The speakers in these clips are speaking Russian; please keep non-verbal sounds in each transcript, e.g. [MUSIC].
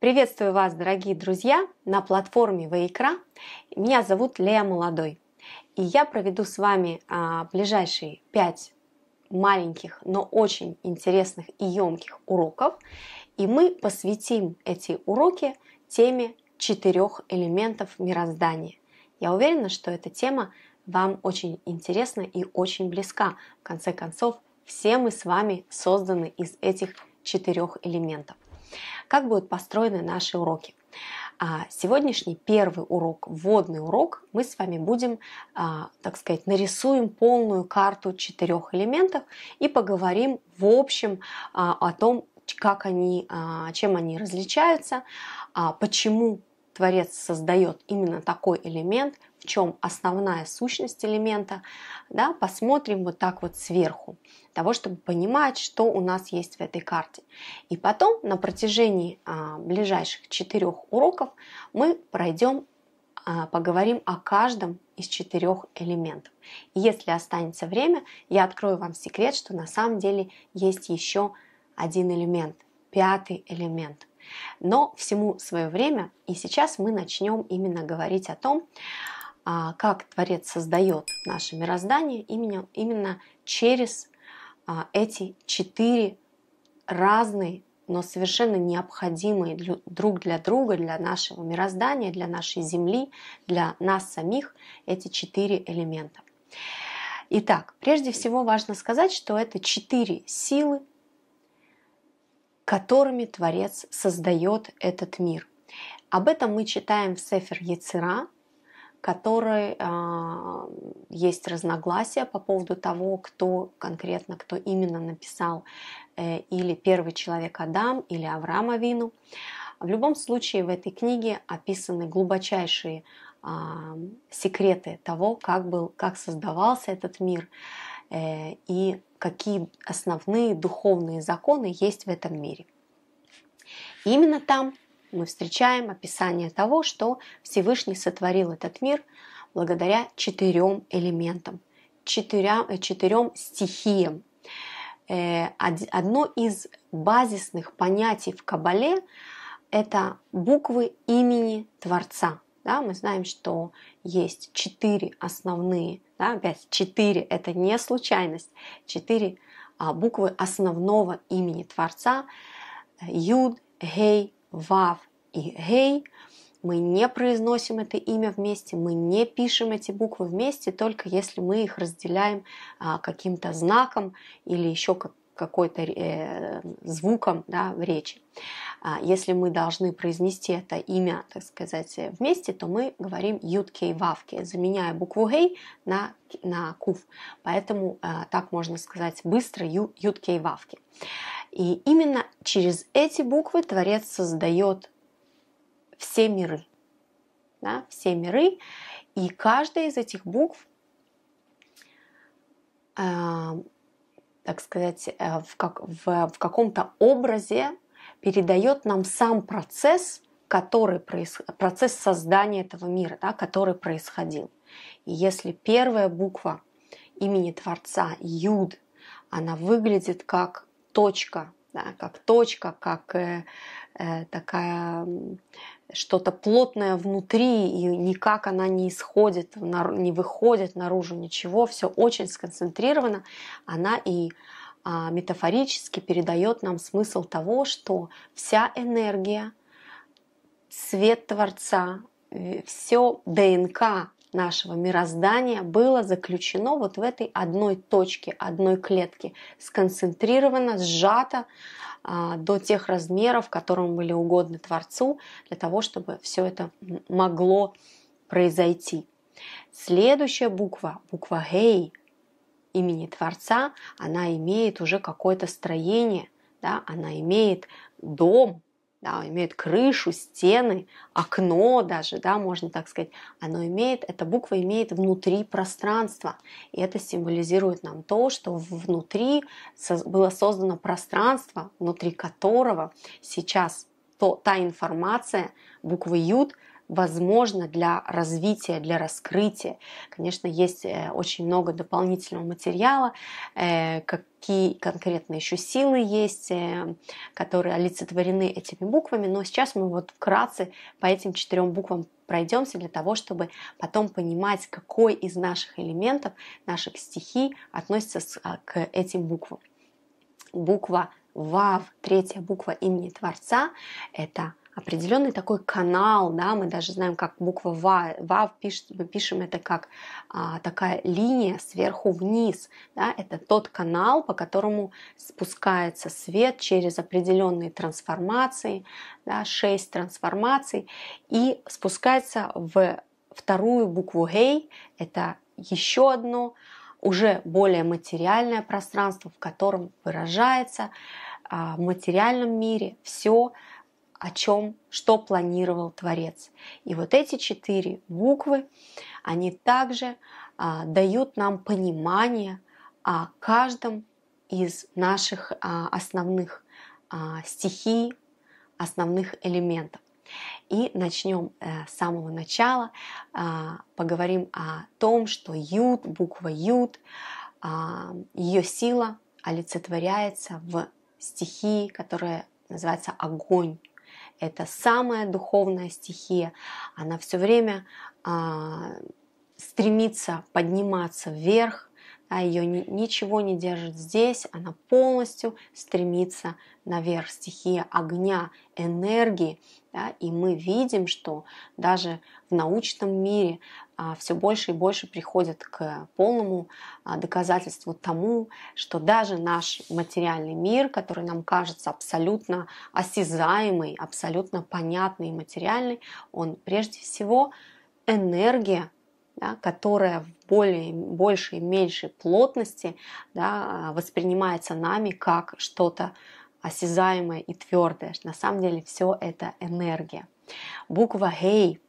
Приветствую вас, дорогие друзья, на платформе Вайкра. Меня зовут Лея Молодой. И я проведу с вами а, ближайшие пять маленьких, но очень интересных и емких уроков. И мы посвятим эти уроки теме четырех элементов мироздания. Я уверена, что эта тема вам очень интересна и очень близка. В конце концов, все мы с вами созданы из этих четырех элементов. Как будут построены наши уроки? А, сегодняшний первый урок, вводный урок, мы с вами будем, а, так сказать, нарисуем полную карту четырех элементов и поговорим в общем а, о том, как они, чем они различаются, почему Творец создает именно такой элемент, чем основная сущность элемента, да, посмотрим вот так вот сверху, того, чтобы понимать, что у нас есть в этой карте. И потом на протяжении а, ближайших четырех уроков мы пройдем, а, поговорим о каждом из четырех элементов. И если останется время, я открою вам секрет, что на самом деле есть еще один элемент, пятый элемент. Но всему свое время, и сейчас мы начнем именно говорить о том, а, как Творец создает наше мироздание именно, именно через а, эти четыре разные, но совершенно необходимые друг для друга, для нашего мироздания, для нашей Земли, для нас самих эти четыре элемента. Итак, прежде всего важно сказать, что это четыре силы, которыми Творец создает этот мир. Об этом мы читаем в Сефер Яцера, которой э, есть разногласия по поводу того, кто конкретно, кто именно написал э, или первый человек Адам или Авраам Авину. В любом случае в этой книге описаны глубочайшие э, секреты того, как, был, как создавался этот мир э, и какие основные духовные законы есть в этом мире. Именно там мы встречаем описание того, что Всевышний сотворил этот мир благодаря четырем элементам, четырем, э, четырем стихиям. Э, одно из базисных понятий в Кабале – это буквы имени Творца. Да, мы знаем, что есть четыре основные, да, опять четыре – это не случайность, четыре а, буквы основного имени Творца – Юд, Гей, Вав и Гей. Мы не произносим это имя вместе, мы не пишем эти буквы вместе, только если мы их разделяем а, каким-то знаком или еще как какой-то э, звуком да, в речи. А, если мы должны произнести это имя, так сказать, вместе, то мы говорим юткей вавки, заменяя букву гей на, на кув. Поэтому э, так можно сказать быстро ю, ютки вавки. И именно через эти буквы Творец создает все миры. Да, все миры. И каждая из этих букв, э, так сказать, э, в, как, в, в каком-то образе передает нам сам процесс, который проис... процесс создания этого мира, да, который происходил. И если первая буква имени Творца Юд, она выглядит как точка, да, как точка, как э, э, такая что-то плотное внутри, и никак она не исходит, не выходит наружу ничего, все очень сконцентрировано, она и а, метафорически передает нам смысл того, что вся энергия, свет Творца, э, все ДНК нашего мироздания было заключено вот в этой одной точке, одной клетке, сконцентрировано, сжато а, до тех размеров, которым были угодны Творцу, для того, чтобы все это могло произойти. Следующая буква, буква Гей имени Творца, она имеет уже какое-то строение, да, она имеет дом, да, имеет крышу, стены, окно даже, да, можно так сказать, оно имеет, эта буква имеет внутри пространство, и это символизирует нам то, что внутри было создано пространство, внутри которого сейчас то, та информация буквы «ют» возможно для развития, для раскрытия. Конечно, есть э, очень много дополнительного материала, э, какие конкретно еще силы есть, э, которые олицетворены этими буквами, но сейчас мы вот вкратце по этим четырем буквам пройдемся для того, чтобы потом понимать, какой из наших элементов, наших стихий относится а, к этим буквам. Буква ВАВ, третья буква имени Творца, это определенный такой канал, да, мы даже знаем, как буква ВА, ВА пишет, мы пишем это как а, такая линия сверху вниз, да, это тот канал, по которому спускается свет через определенные трансформации, да, шесть трансформаций, и спускается в вторую букву Гей, это еще одно, уже более материальное пространство, в котором выражается а, в материальном мире все, о чем, что планировал Творец. И вот эти четыре буквы, они также а, дают нам понимание о каждом из наших а, основных а, стихий, основных элементов. И начнем э, с самого начала, э, поговорим о том, что ют, буква ют, э, а, ее сила олицетворяется в стихии, которая называется огонь это самая духовная стихия. Она все время а, стремится подниматься вверх, а ее ничего не держит здесь, она полностью стремится наверх, стихия огня, энергии, да, и мы видим, что даже в научном мире а, все больше и больше приходит к полному а, доказательству тому, что даже наш материальный мир, который нам кажется абсолютно осязаемый, абсолютно понятный и материальный, он прежде всего энергия, да, которая в более, большей и меньшей плотности да, а, воспринимается нами как что-то осязаемое и твердое. На самом деле все это энергия. Буква «гей»,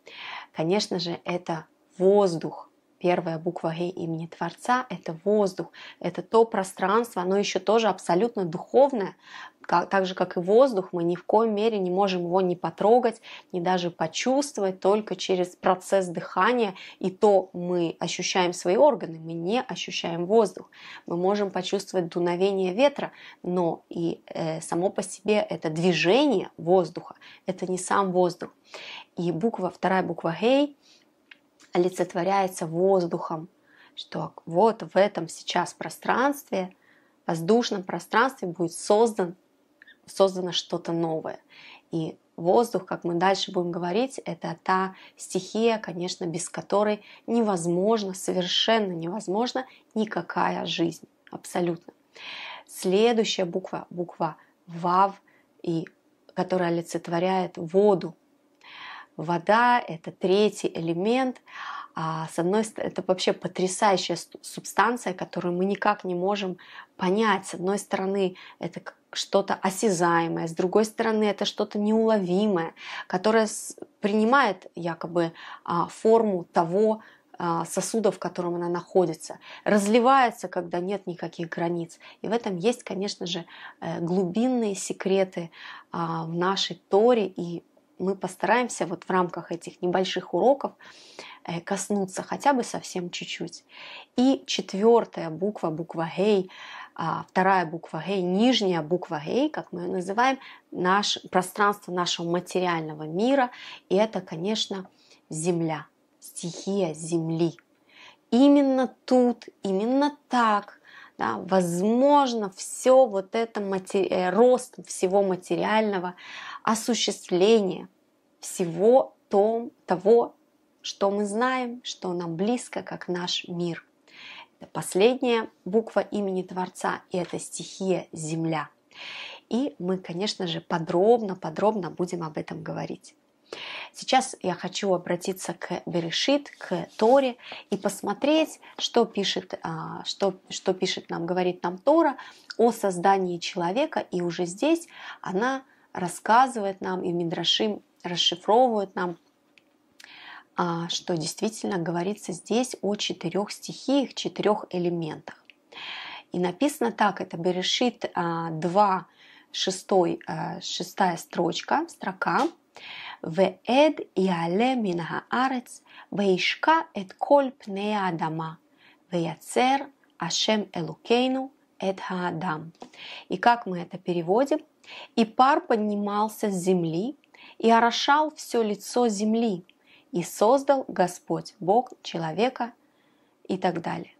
конечно же, это воздух, Первая буква Г имени Творца – это воздух, это то пространство, оно еще тоже абсолютно духовное, как, так же, как и воздух, мы ни в коем мере не можем его не потрогать, не даже почувствовать, только через процесс дыхания, и то мы ощущаем свои органы, мы не ощущаем воздух. Мы можем почувствовать дуновение ветра, но и э, само по себе это движение воздуха, это не сам воздух. И буква, вторая буква «гей» олицетворяется воздухом, что вот в этом сейчас пространстве, воздушном пространстве будет создан, создано что-то новое. И воздух, как мы дальше будем говорить, это та стихия, конечно, без которой невозможно, совершенно невозможно никакая жизнь, абсолютно. Следующая буква, буква ВАВ, и, которая олицетворяет воду, Вода – это третий элемент. А с одной стороны, это вообще потрясающая субстанция, которую мы никак не можем понять. С одной стороны, это что-то осязаемое, с другой стороны, это что-то неуловимое, которое принимает якобы а, форму того, а, сосуда, в котором она находится, разливается, когда нет никаких границ. И в этом есть, конечно же, э, глубинные секреты а, в нашей Торе и мы постараемся вот в рамках этих небольших уроков э, коснуться хотя бы совсем чуть-чуть. И четвертая буква, буква «гей», а, вторая буква «гей», нижняя буква «гей», как мы ее называем, наш, пространство нашего материального мира, и это, конечно, земля, стихия земли. Именно тут, именно так да, возможно все вот это матери... Э, рост всего материального, осуществление всего том, того, что мы знаем, что нам близко, как наш мир. Это последняя буква имени Творца, и это стихия Земля. И мы, конечно же, подробно-подробно будем об этом говорить. Сейчас я хочу обратиться к Берешит, к Торе и посмотреть, что пишет, а, что, что пишет нам, говорит нам Тора о создании человека. И уже здесь она рассказывает нам, и Мидрашим расшифровывает нам, а, что действительно говорится здесь о четырех стихиях, четырех элементах. И написано так, это Берешит 2, 6, 6 строчка, строка. ועד יעלה מן הארץ, וישקע את כל פני адама, ויצר Ашем Элукейну Эд Адам. И как мы это переводим? И пар поднимался с земли, и орошал все лицо земли, и создал Господь, Бог, человека и так далее.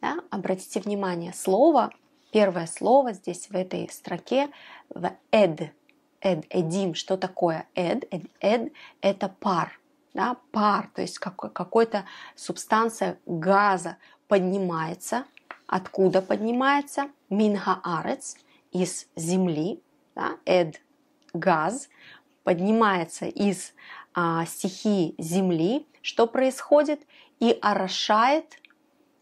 Да? Обратите внимание, слово, первое слово здесь в этой строке в «эд», эд, эдим, что такое эд? Эд, эд это пар, да, пар, то есть какой, какой-то субстанция газа поднимается. Откуда поднимается? Минха арец, из земли, да, эд, газ, поднимается из а, стихии земли, что происходит? И орошает,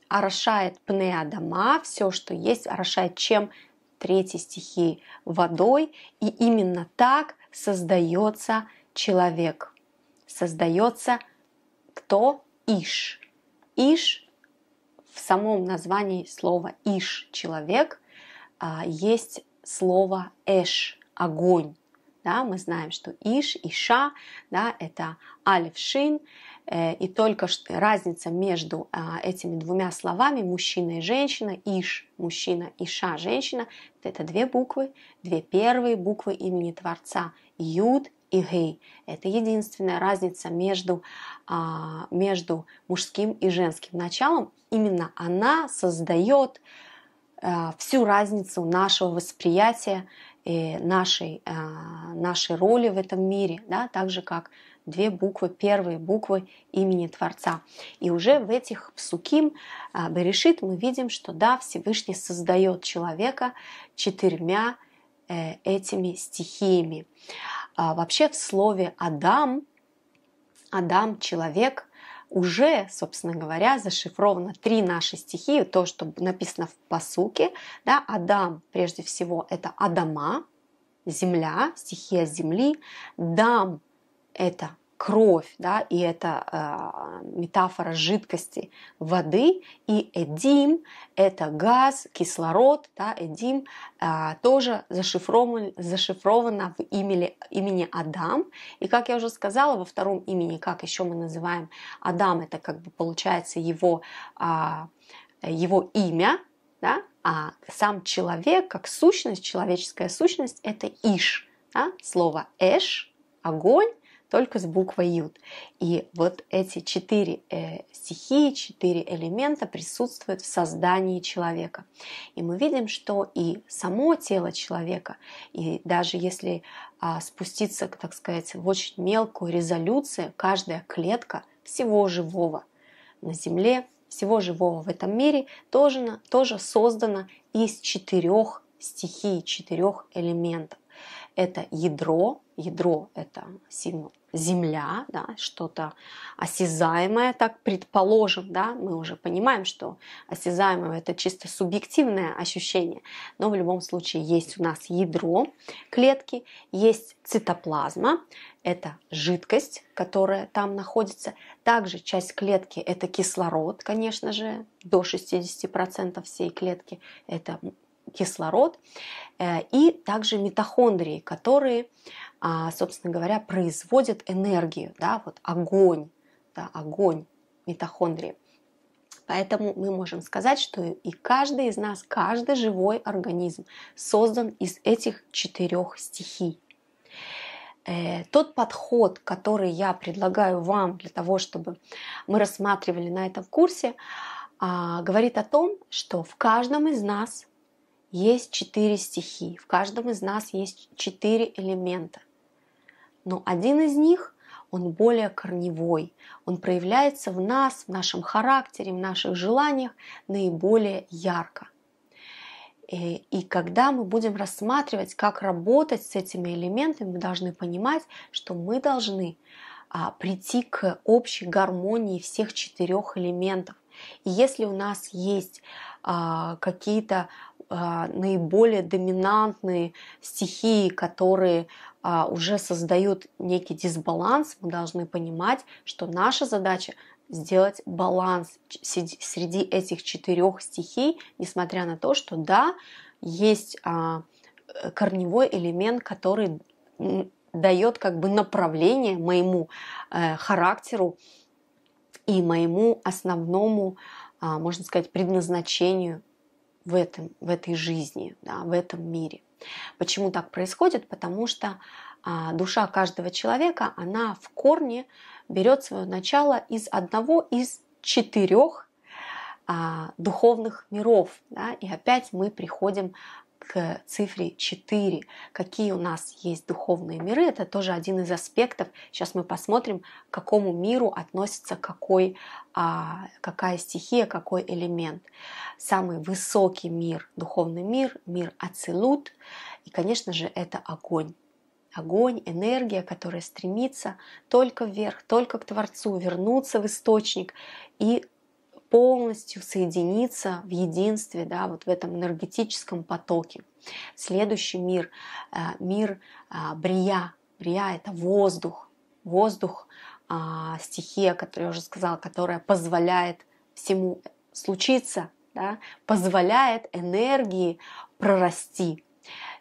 орошает пнеадама, все, что есть, орошает чем? третьей стихии водой, и именно так создается человек. Создается кто? Иш. Иш в самом названии слова Иш, человек, а, есть слово Эш, огонь да, мы знаем, что Иш, Иша, да, это Алиф Шин, э, и только разница между а, этими двумя словами мужчина и женщина, Иш, мужчина, Иша, женщина, это две буквы, две первые буквы имени Творца, Юд и Гей. Это единственная разница между, а, между мужским и женским началом. Именно она создает э, всю разницу нашего восприятия и нашей, э, нашей роли в этом мире, да, так же как две буквы, первые буквы имени Творца. И уже в этих псуким э, Берешит мы видим, что да, Всевышний создает человека четырьмя э, этими стихиями. А вообще в слове «Адам» Адам – человек, уже, собственно говоря, зашифровано три наши стихии, то, что написано в посуке. Да, Адам, прежде всего, это Адама, земля, стихия земли. Дам – это кровь, да, и это э, метафора жидкости воды, и эдим – это газ, кислород, да, эдим э, тоже зашифрован, зашифровано в имени, имени Адам, и как я уже сказала, во втором имени, как еще мы называем Адам, это как бы получается его, э, его имя, да, а сам человек, как сущность, человеческая сущность – это Иш, да, слово Эш, огонь, только с буквой Ют. И вот эти четыре э, стихии, четыре элемента присутствуют в создании человека. И мы видим, что и само тело человека, и даже если а, спуститься, так сказать, в очень мелкую резолюцию, каждая клетка всего живого на Земле, всего живого в этом мире тоже, тоже создана из четырех стихий, четырех элементов это ядро, ядро это символ земля, да, что-то осязаемое, так предположим, да, мы уже понимаем, что осязаемое это чисто субъективное ощущение, но в любом случае есть у нас ядро клетки, есть цитоплазма, это жидкость, которая там находится, также часть клетки это кислород, конечно же, до 60% всей клетки это кислород, э, и также митохондрии, которые, а, собственно говоря, производят энергию, да, вот огонь, да, огонь митохондрии. Поэтому мы можем сказать, что и каждый из нас, каждый живой организм создан из этих четырех стихий. Э, тот подход, который я предлагаю вам для того, чтобы мы рассматривали на этом курсе, а, говорит о том, что в каждом из нас есть четыре стихии, в каждом из нас есть четыре элемента. Но один из них, он более корневой, он проявляется в нас, в нашем характере, в наших желаниях наиболее ярко. И, э, и когда мы будем рассматривать, как работать с этими элементами, мы должны понимать, что мы должны а, прийти к общей гармонии всех четырех элементов. И если у нас есть а, какие-то а, наиболее доминантные стихии, которые а, уже создают некий дисбаланс, мы должны понимать, что наша задача сделать баланс среди этих четырех стихий, несмотря на то, что да, есть а, э, корневой элемент, который дает как бы направление моему э, характеру и моему основному, можно сказать, предназначению в, этом, в этой жизни, да, в этом мире. Почему так происходит? Потому что а, душа каждого человека, она в корне берет свое начало из одного из четырех а, духовных миров. Да? И опять мы приходим к цифре 4. Какие у нас есть духовные миры, это тоже один из аспектов. Сейчас мы посмотрим, к какому миру относится какой, а, какая стихия, какой элемент. Самый высокий мир, духовный мир, мир Ацелут, и, конечно же, это огонь огонь, энергия, которая стремится только вверх, только к Творцу, вернуться в источник и полностью соединиться в единстве, да, вот в этом энергетическом потоке. Следующий мир, э, мир а, Брия. Брия — это воздух, воздух, а, стихия, которую я уже сказала, которая позволяет всему случиться, да, позволяет энергии прорасти.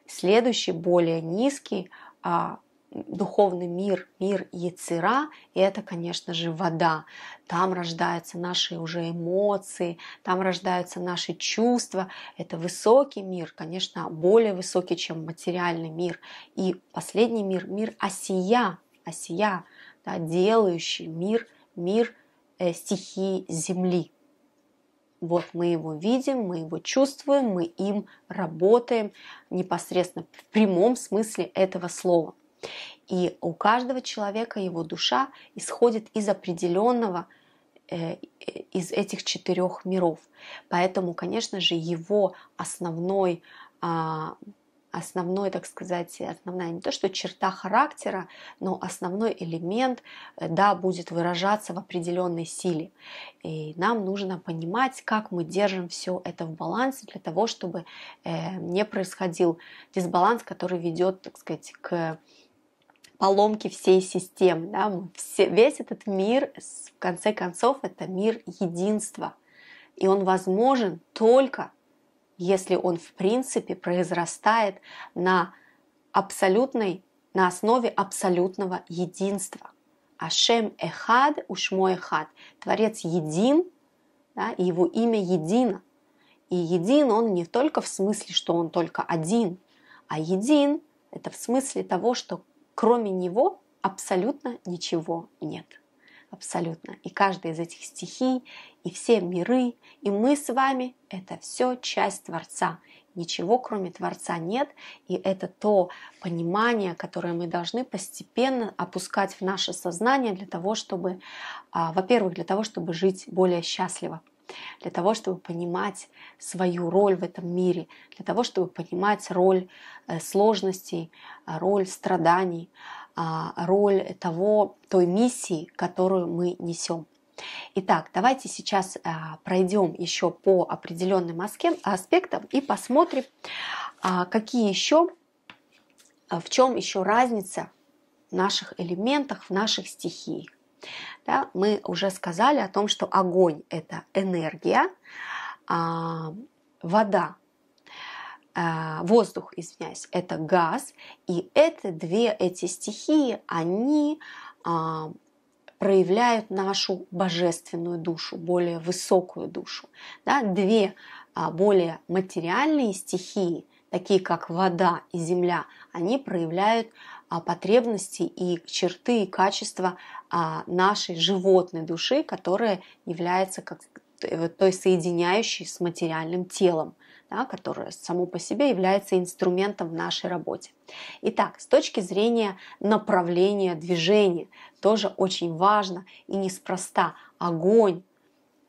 Следующий, более низкий а, духовный мир, мир яцера, и это, конечно же, вода. Там рождаются наши уже эмоции, там рождаются наши чувства. Это высокий мир, конечно, более высокий, чем материальный мир. И последний мир, мир осия, осия, да, делающий мир, мир э, стихии земли. Вот мы его видим, мы его чувствуем, мы им работаем непосредственно в прямом смысле этого слова. И у каждого человека его душа исходит из определенного э, э, из этих четырех миров. Поэтому, конечно же, его основной, а, основной, так сказать, основная не то, что черта характера, но основной элемент, э, да, будет выражаться в определенной силе. И нам нужно понимать, как мы держим все это в балансе для того, чтобы не происходил дисбаланс, который ведет, так сказать, к поломки всей системы. Да? Все, весь этот мир, в конце концов, это мир единства. И он возможен только, если он, в принципе, произрастает на абсолютной, на основе абсолютного единства. Ашем Эхад, Ушмо Эхад. Творец един, да, и его имя едино. И един он не только в смысле, что он только один, а един – это в смысле того, что кроме него абсолютно ничего нет. Абсолютно. И каждая из этих стихий, и все миры, и мы с вами – это все часть Творца. Ничего кроме Творца нет, и это то понимание, которое мы должны постепенно опускать в наше сознание для того, чтобы, а, во-первых, для того, чтобы жить более счастливо, для того, чтобы понимать свою роль в этом мире, для того, чтобы понимать роль э, сложностей, э, роль страданий, а, роль того, той миссии, которую мы несем. Итак, давайте сейчас э, пройдем еще по определенным аспектам и посмотрим, а, какие еще, в чем еще разница в наших элементах, в наших стихиях. Да? Мы уже сказали о том, что огонь – это энергия, а вода э, воздух, извиняюсь, это газ, и это две эти стихии, они а, проявляют нашу божественную душу, более высокую душу. Да? Две а, более материальные стихии, такие как вода и земля, они проявляют а, потребности и черты и качества а, нашей животной души, которая является как э, той соединяющей с материальным телом, да, которое само по себе является инструментом в нашей работе. Итак, с точки зрения направления движения, тоже очень важно и неспроста. Огонь,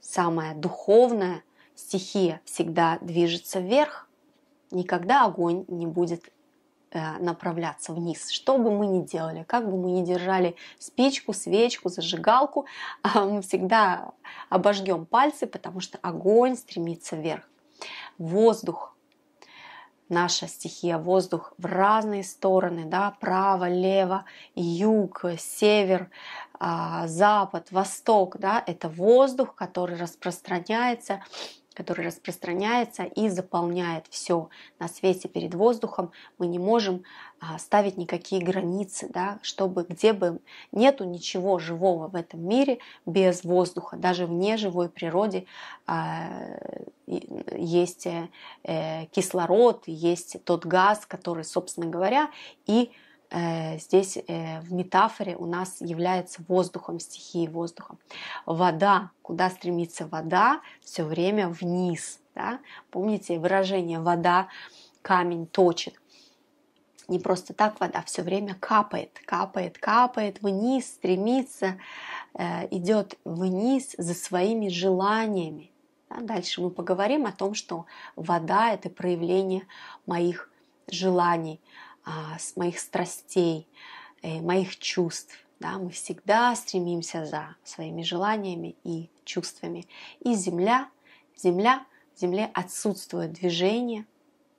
самая духовная стихия, всегда движется вверх. Никогда огонь не будет Э, направляться вниз. Что бы мы ни делали, как бы мы ни держали спичку, свечку, зажигалку, [LAUGHS] а, мы всегда обожгем пальцы, потому что огонь стремится вверх. Воздух, наша стихия, воздух в разные стороны, да, право, лево, юг, север, а, запад, восток, да, это воздух, который распространяется который распространяется и заполняет все на свете перед воздухом, мы не можем а, ставить никакие границы, да, чтобы где бы нету ничего живого в этом мире без воздуха, даже в неживой природе а, есть э, э, кислород, есть тот газ, который, собственно говоря, и Э, здесь э, в метафоре у нас является воздухом, стихией воздуха. Вода, куда стремится вода, все время вниз. Да? Помните выражение «вода камень точит». Не просто так вода все время капает, капает, капает вниз, стремится, э, идет вниз за своими желаниями. А дальше мы поговорим о том, что вода – это проявление моих желаний, а, с моих страстей, э, моих чувств. Да, мы всегда стремимся за своими желаниями и чувствами. И Земля, Земля, в Земле отсутствует движение,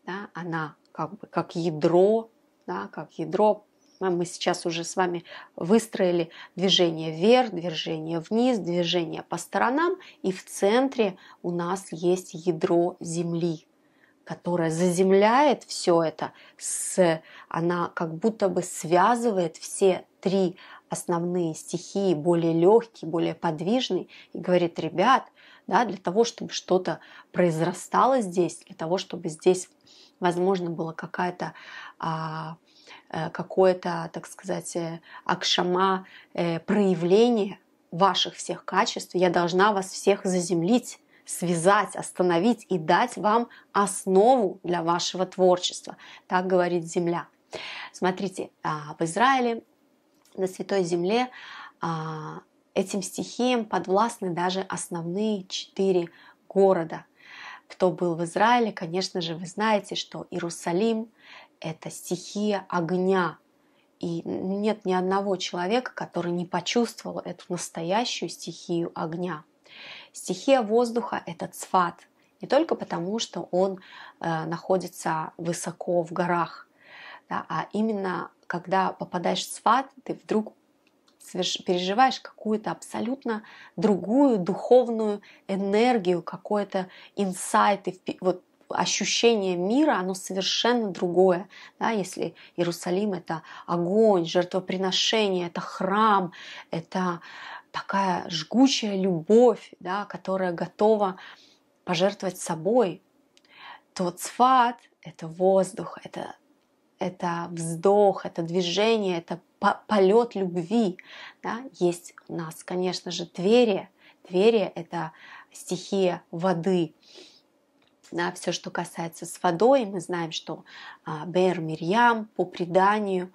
да, она как бы как ядро, да, как ядро. А мы сейчас уже с вами выстроили движение вверх, движение вниз, движение по сторонам, и в центре у нас есть ядро Земли, которая заземляет все это, с, она как будто бы связывает все три основные стихии, более легкие, более подвижные и говорит, ребят, да, для того, чтобы что-то произрастало здесь, для того, чтобы здесь, возможно, была какая-то а, э, какое-то, так сказать, э, акшама э, проявление ваших всех качеств, я должна вас всех заземлить, связать, остановить и дать вам основу для вашего творчества. Так говорит Земля. Смотрите, а, в Израиле, на Святой Земле, а, этим стихиям подвластны даже основные четыре города. Кто был в Израиле, конечно же, вы знаете, что Иерусалим – это стихия огня, и нет ни одного человека, который не почувствовал эту настоящую стихию огня – Стихия воздуха – это цват, не только потому, что он э, находится высоко в горах, да, а именно когда попадаешь в цват, ты вдруг переживаешь какую-то абсолютно другую духовную энергию, какой-то инсайт, вот ощущение мира, оно совершенно другое. Да, если Иерусалим — это огонь, жертвоприношение, это храм, это такая жгучая любовь, да, которая готова пожертвовать собой, то цфат — это воздух, это, это вздох, это движение, это полет любви. Да? Есть у нас, конечно же, Тверия. Тверия — это стихия воды. Да, все, что касается с водой, мы знаем, что а, Бер Мирьям по преданию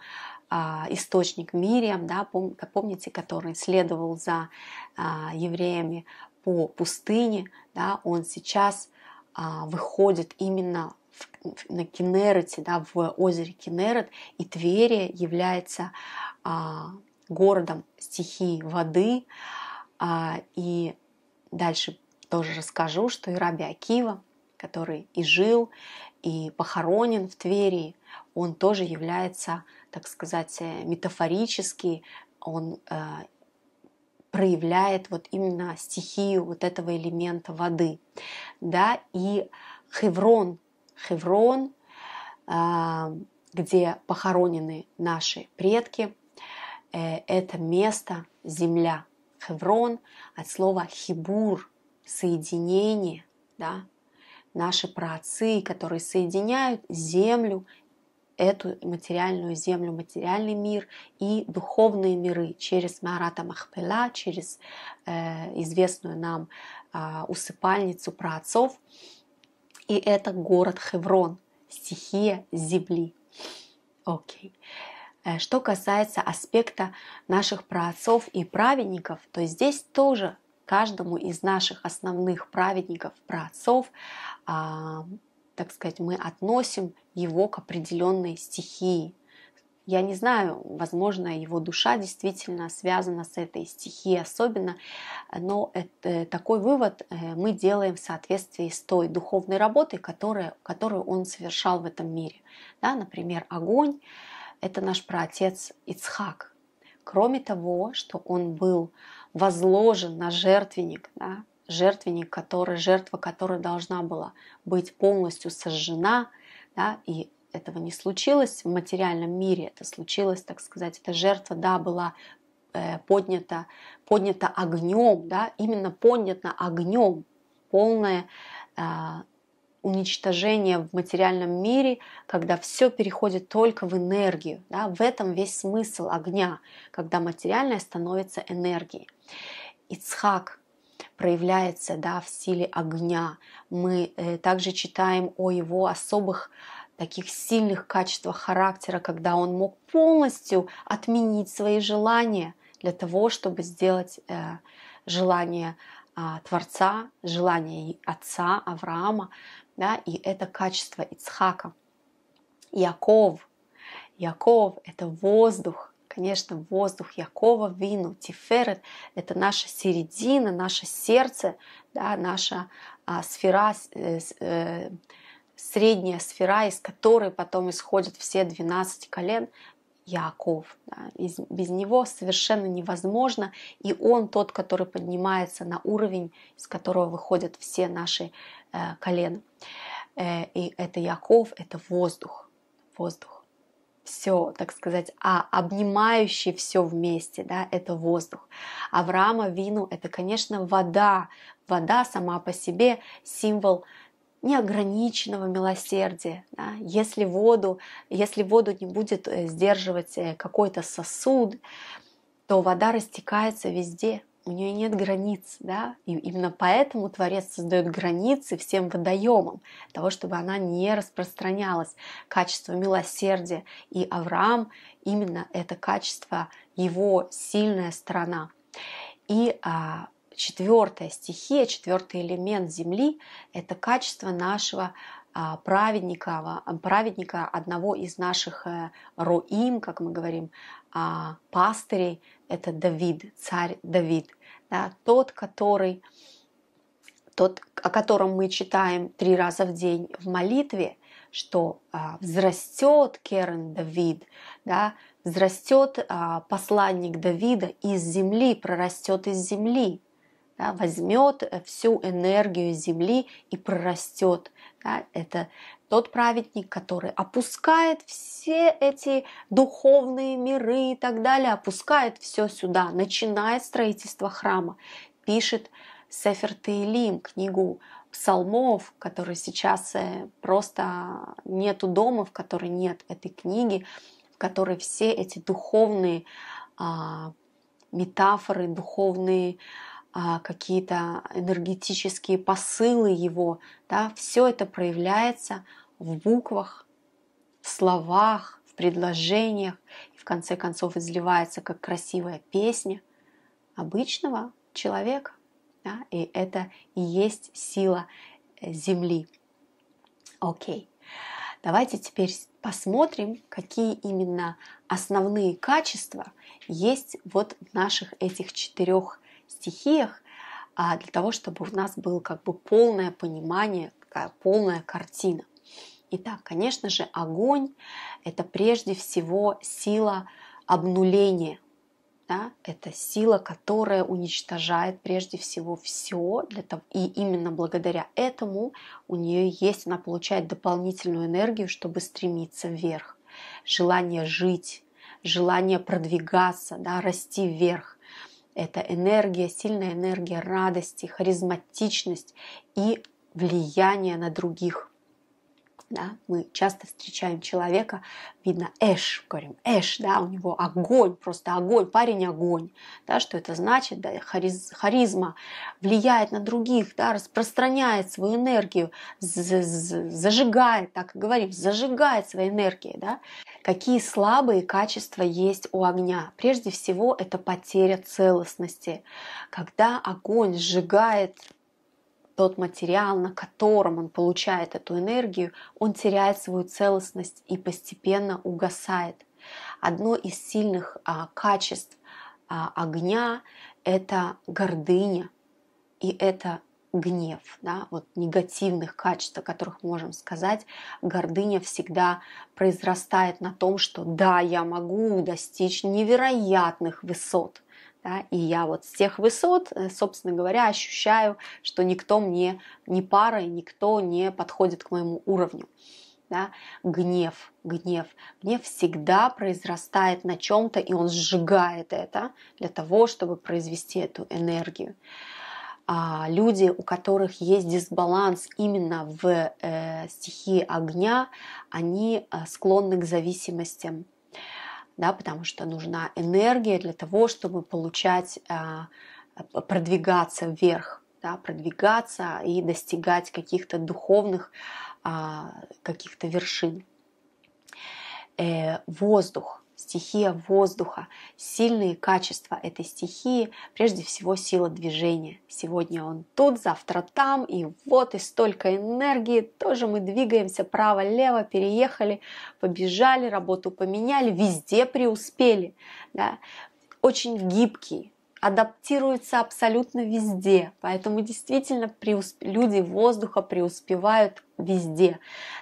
а, источник Мириам, да, пом, помните, который следовал за а, евреями по пустыне, да, он сейчас а, выходит именно в, на Кенерете, да, в озере Кенерет, и Тверия является а, городом стихии воды. А, и дальше тоже расскажу, что и Раби Акива, который и жил, и похоронен в Твери, он тоже является так сказать, э, метафорически, он э, проявляет вот именно стихию вот этого элемента воды. Да, и Хеврон, Хеврон, э, где похоронены наши предки, э, это место, земля. Хеврон от слова хибур, соединение, да, наши праотцы, которые соединяют землю эту материальную землю, материальный мир и духовные миры через Марата Махпела, через э, известную нам э, усыпальницу праотцов. И это город Хеврон, стихия земли. Окей. Э, что касается аспекта наших праотцов и праведников, то здесь тоже каждому из наших основных праведников, праотцов, а, так сказать, мы относим его к определенной стихии. Я не знаю, возможно, его душа действительно связана с этой стихией особенно, но это, такой вывод э, мы делаем в соответствии с той духовной работой, которая, которую он совершал в этом мире. Да, например, огонь – это наш праотец Ицхак. Кроме того, что он был возложен на жертвенник, да, жертвенник, который, жертва, которая должна была быть полностью сожжена, да, и этого не случилось в материальном мире, это случилось, так сказать, эта жертва, да, была э, поднята, поднята огнем, да, именно поднята огнем, полное э, уничтожение в материальном мире, когда все переходит только в энергию. Да? В этом весь смысл огня, когда материальное становится энергией. Ицхак, проявляется да, в силе огня. Мы э, также читаем о его особых таких сильных качествах характера, когда он мог полностью отменить свои желания для того, чтобы сделать э, желание а, Творца, желание отца Авраама, да, и это качество Ицхака. Яков, Яков – это воздух, Конечно, воздух Якова, вину, Тиферет – это наша середина, наше сердце, да, наша а, сфера, э, э, средняя сфера, из которой потом исходят все 12 колен Яков. Да. Из, без него совершенно невозможно, и он тот, который поднимается на уровень, из которого выходят все наши э, колена. Э, и это Яков, это воздух, воздух все, так сказать, а обнимающий все вместе, да, это воздух. Авраама Вину это, конечно, вода. Вода сама по себе символ неограниченного милосердия. Да? Если, воду, если воду не будет э, сдерживать э, какой-то сосуд, то вода растекается везде – у нее нет границ, да, и именно поэтому Творец создает границы всем водоемам, того, чтобы она не распространялась, качество милосердия, и Авраам именно это качество, его сильная сторона. И а, четвертая стихия, четвертый элемент земли – это качество нашего а, праведника, а, праведника одного из наших э, роим, как мы говорим, а, пастырей, это Давид, царь Давид да, тот, который, тот, о котором мы читаем три раза в день в молитве, что а, взрастет Керен Давид, да, взрастет а, посланник Давида из земли, прорастет из земли да, возьмет э, всю энергию земли и прорастет. Да, это тот праведник, который опускает все эти духовные миры и так далее, опускает все сюда, начинает строительство храма, пишет Сефер Тейлим, книгу псалмов, которые сейчас э, просто нету дома, в которой нет этой книги, в которой все эти духовные а, метафоры, духовные а, какие-то энергетические посылы его, да, все это проявляется в буквах, в словах, в предложениях, и в конце концов изливается как красивая песня обычного человека. Да, и это и есть сила э, Земли. Окей. Давайте теперь посмотрим, какие именно основные качества есть вот в наших этих четырех стихиях, а для того, чтобы у нас было как бы полное понимание, полная картина. Итак, конечно же, огонь – это прежде всего сила обнуления, да, это сила, которая уничтожает прежде всего все, для того, и именно благодаря этому у нее есть, она получает дополнительную энергию, чтобы стремиться вверх. Желание жить, желание продвигаться, да, расти вверх. Это энергия, сильная энергия радости, харизматичность и влияние на других да, мы часто встречаем человека, видно, эш, говорим, эш, да, у него огонь, просто огонь, парень огонь, да, что это значит, да, хариз, харизма влияет на других, да, распространяет свою энергию, зажигает, так говорим, зажигает своей энергией, да. Какие слабые качества есть у огня? Прежде всего, это потеря целостности, когда огонь сжигает тот материал, на котором он получает эту энергию, он теряет свою целостность и постепенно угасает. Одно из сильных а, качеств а, огня – это гордыня и это гнев, да, вот негативных качеств, о которых можем сказать, гордыня всегда произрастает на том, что да, я могу достичь невероятных высот – да, и я вот с тех высот, э, собственно говоря, ощущаю, что никто мне не пара, никто не подходит к моему уровню. Да? Гнев, гнев. Гнев всегда произрастает на чем-то, и он сжигает это для того, чтобы произвести эту энергию. А люди, у которых есть дисбаланс именно в э, стихии огня, они э, склонны к зависимостям да, потому что нужна энергия для того, чтобы получать, а, продвигаться вверх, да, продвигаться и достигать каких-то духовных а, каких-то вершин. Э, воздух стихия воздуха, сильные качества этой стихии, прежде всего сила движения. Сегодня он тут, завтра там, и вот и столько энергии, тоже мы двигаемся право-лево, переехали, побежали, работу поменяли, везде преуспели. Да? Очень гибкий, адаптируется абсолютно везде, поэтому действительно преусп... люди воздуха преуспевают везде.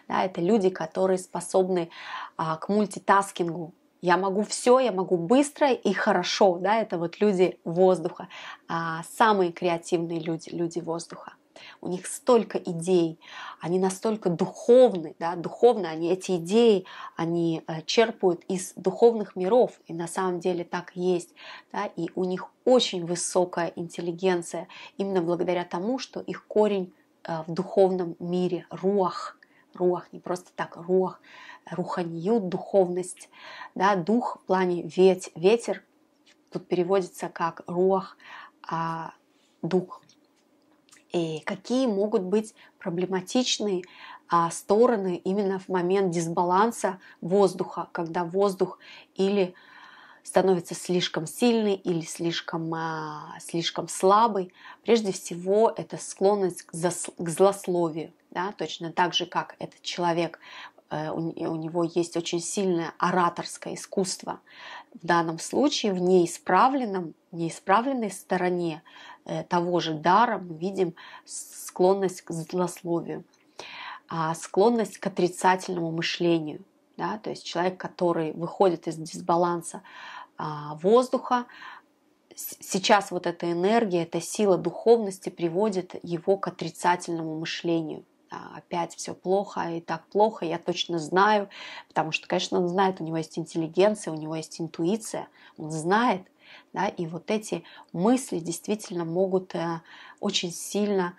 Да, это люди, которые способны а, к мультитаскингу, я могу все, я могу быстро и хорошо, да, это вот люди воздуха, а, самые креативные люди, люди воздуха. У них столько идей, они настолько духовны, да, духовно они эти идеи, они э, черпают из духовных миров, и на самом деле так и есть, да, и у них очень высокая интеллигенция именно благодаря тому, что их корень э, в духовном мире, руах, рух не просто так а рух э, руханьют, духовность, да, дух в плане ведь, ветер, тут переводится как рух а, дух. И какие могут быть проблематичные а, стороны именно в момент дисбаланса воздуха, когда воздух или становится слишком сильной или слишком, а, слишком слабой, прежде всего это склонность к, зас, к злословию. Да? Точно так же, как этот человек, э, у, у него есть очень сильное ораторское искусство. В данном случае в неисправленном, неисправленной стороне э, того же дара мы видим склонность к злословию, а, склонность к отрицательному мышлению. Да, то есть человек, который выходит из дисбаланса а, воздуха, сейчас вот эта энергия, эта сила духовности приводит его к отрицательному мышлению. А, опять все плохо, и так плохо, я точно знаю, потому что, конечно, он знает, у него есть интеллигенция, у него есть интуиция, он знает, да, и вот эти мысли действительно могут э, очень сильно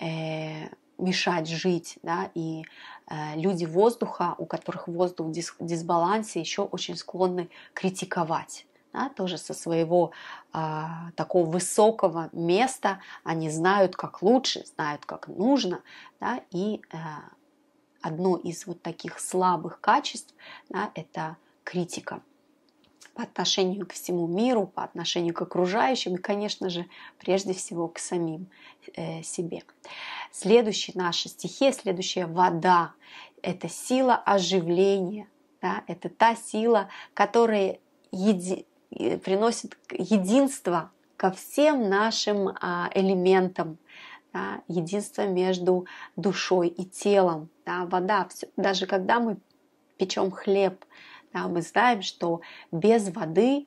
э, мешать жить, да, и э, люди воздуха, у которых воздух в дис дисбалансе, еще очень склонны критиковать. Да, тоже со своего э, такого высокого места они знают, как лучше, знают, как нужно, да, и э, одно из вот таких слабых качеств да, – это критика по отношению к всему миру, по отношению к окружающим и, конечно же, прежде всего к самим э, себе. Следующие наша стихия, следующая вода – это сила оживления. Да? Это та сила, которая еди... Э, приносит единство ко всем нашим а, элементам, да? единство между душой и телом. Да? Вода, все... даже когда мы печем хлеб, да, мы знаем, что без воды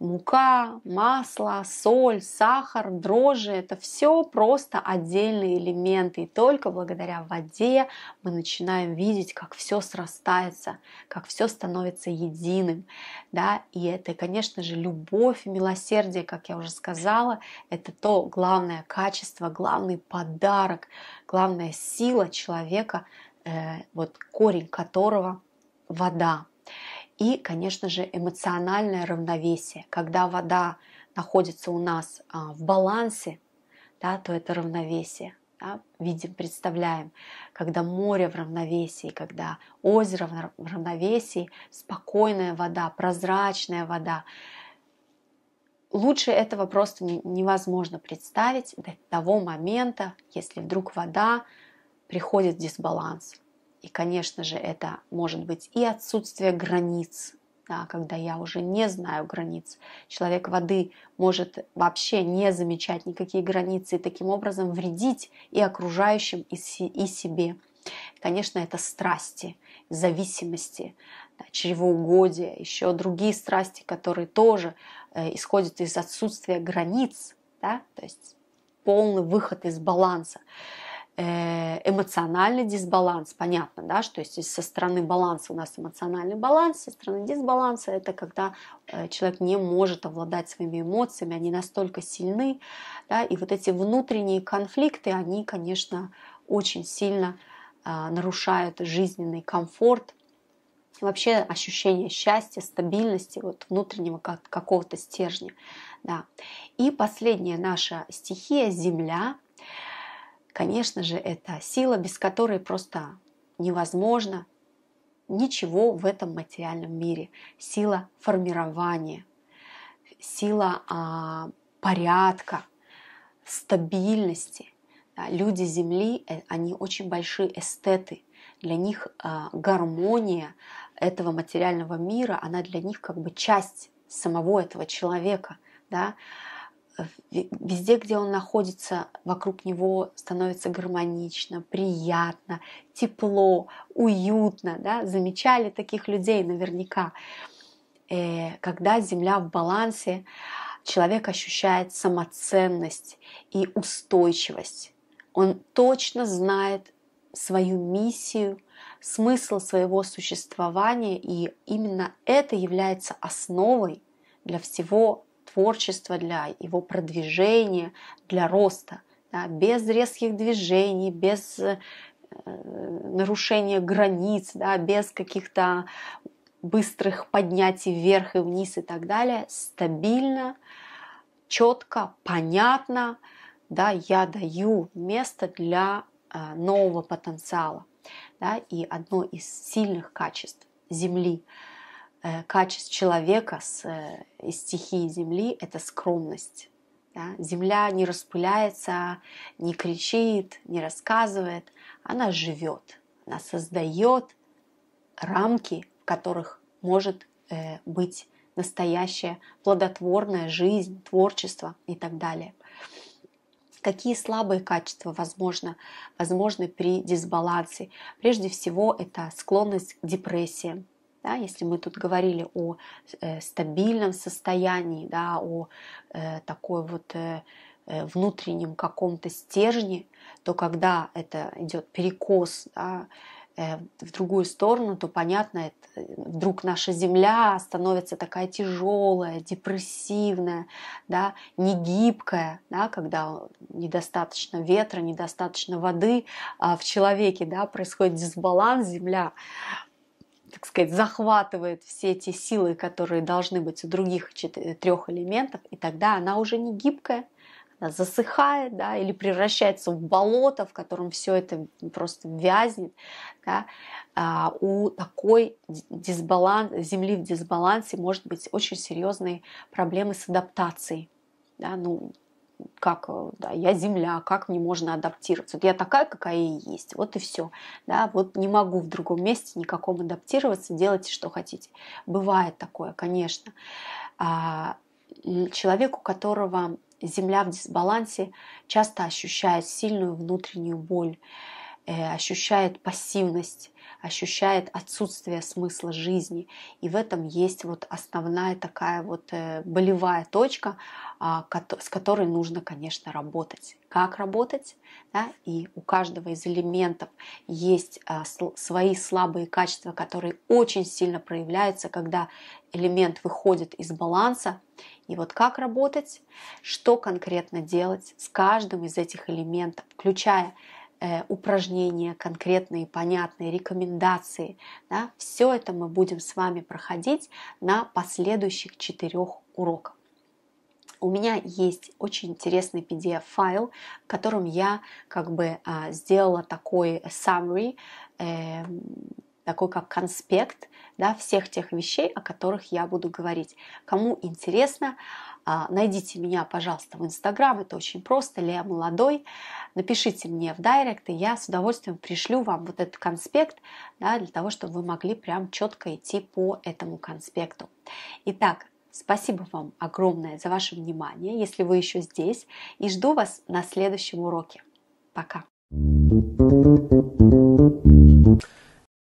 мука, масло, соль, сахар, дрожжи – это все просто отдельные элементы. И только благодаря воде мы начинаем видеть, как все срастается, как все становится единым. Да? И это, конечно же, любовь и милосердие, как я уже сказала, это то главное качество, главный подарок, главная сила человека, э, вот корень которого – вода. И, конечно же, эмоциональное равновесие. Когда вода находится у нас а, в балансе, да, то это равновесие. Да, видим, представляем, когда море в равновесии, когда озеро в равновесии, спокойная вода, прозрачная вода. Лучше этого просто невозможно представить до того момента, если вдруг вода приходит в дисбаланс. И, конечно же, это может быть и отсутствие границ, да, когда я уже не знаю границ. Человек воды может вообще не замечать никакие границы и таким образом вредить и окружающим, и, си, и себе. Конечно, это страсти, зависимости, да, чревоугодие, еще другие страсти, которые тоже э, исходят из отсутствия границ, да, то есть полный выход из баланса. Э, эмоциональный дисбаланс. Понятно, да, что если со стороны баланса у нас эмоциональный баланс, со стороны дисбаланса это когда э, человек не может овладать своими эмоциями, они настолько сильны, да, и вот эти внутренние конфликты, они, конечно, очень сильно э, нарушают жизненный комфорт, вообще ощущение счастья, стабильности, вот внутреннего как, какого-то стержня. Да. И последняя наша стихия – земля – Конечно же, это сила, без которой просто невозможно ничего в этом материальном мире. Сила формирования, сила а, порядка, стабильности. Да, люди Земли, э, они очень большие эстеты. Для них а, гармония этого материального мира, она для них как бы часть самого этого человека. Да? везде, где он находится, вокруг него становится гармонично, приятно, тепло, уютно. Да? Замечали таких людей наверняка. Э, когда Земля в балансе, человек ощущает самоценность и устойчивость. Он точно знает свою миссию, смысл своего существования, и именно это является основой для всего творчества, для его продвижения, для роста. Да, без резких движений, без э, нарушения границ, да, без каких-то быстрых поднятий вверх и вниз и так далее, стабильно, четко, понятно, да, я даю место для э, нового потенциала. Да, и одно из сильных качеств Земли Э, качеств человека с, э, из стихии Земли – это скромность. Да? Земля не распыляется, не кричит, не рассказывает. Она живет, она создает рамки, в которых может э, быть настоящая плодотворная жизнь, творчество и так далее. Какие слабые качества возможно, возможны при дисбалансе? Прежде всего, это склонность к депрессиям, да, если мы тут говорили о э, стабильном состоянии, да, о э, такой вот э, э внутреннем каком-то стержне, то когда это идет перекос да, э, в другую сторону, то понятно, это, э, вдруг наша земля становится такая тяжелая, депрессивная, да, негибкая, да, когда недостаточно ветра, недостаточно воды а в человеке, да, происходит дисбаланс, земля так сказать, захватывает все эти силы, которые должны быть у других э, трех элементов, и тогда она уже не гибкая, она засыхает, да, или превращается в болото, в котором все это просто вязнет, да, а у такой дисбаланс, земли в дисбалансе может быть очень серьезные проблемы с адаптацией. Да, ну, как, э, да, я земля, как мне можно адаптироваться. Вот я такая, какая и есть, вот и все. Да, вот не могу в другом месте никаком адаптироваться, делайте, что хотите. Бывает такое, конечно. А, человек, у которого земля в дисбалансе, часто ощущает сильную внутреннюю боль, э, ощущает пассивность, ощущает отсутствие смысла жизни. И в этом есть вот основная такая вот э, болевая точка, а, с которой нужно, конечно, работать. Как работать? Да? И у каждого из элементов есть а, свои слабые качества, которые очень сильно проявляются, когда элемент выходит из баланса. И вот как работать, что конкретно делать с каждым из этих элементов, включая Э, упражнения конкретные, понятные, рекомендации. Да? Все это мы будем с вами проходить на последующих четырех уроках. У меня есть очень интересный PDF-файл, в котором я как бы а, сделала такой summary, эм, такой как конспект да, всех тех вещей, о которых я буду говорить. Кому интересно, а, найдите меня, пожалуйста, в Инстаграм, это очень просто, Лея Молодой. Напишите мне в директ, и я с удовольствием пришлю вам вот этот конспект, да, для того, чтобы вы могли прям четко идти по этому конспекту. Итак, Спасибо вам огромное за ваше внимание, если вы еще здесь, и жду вас на следующем уроке. Пока! thank you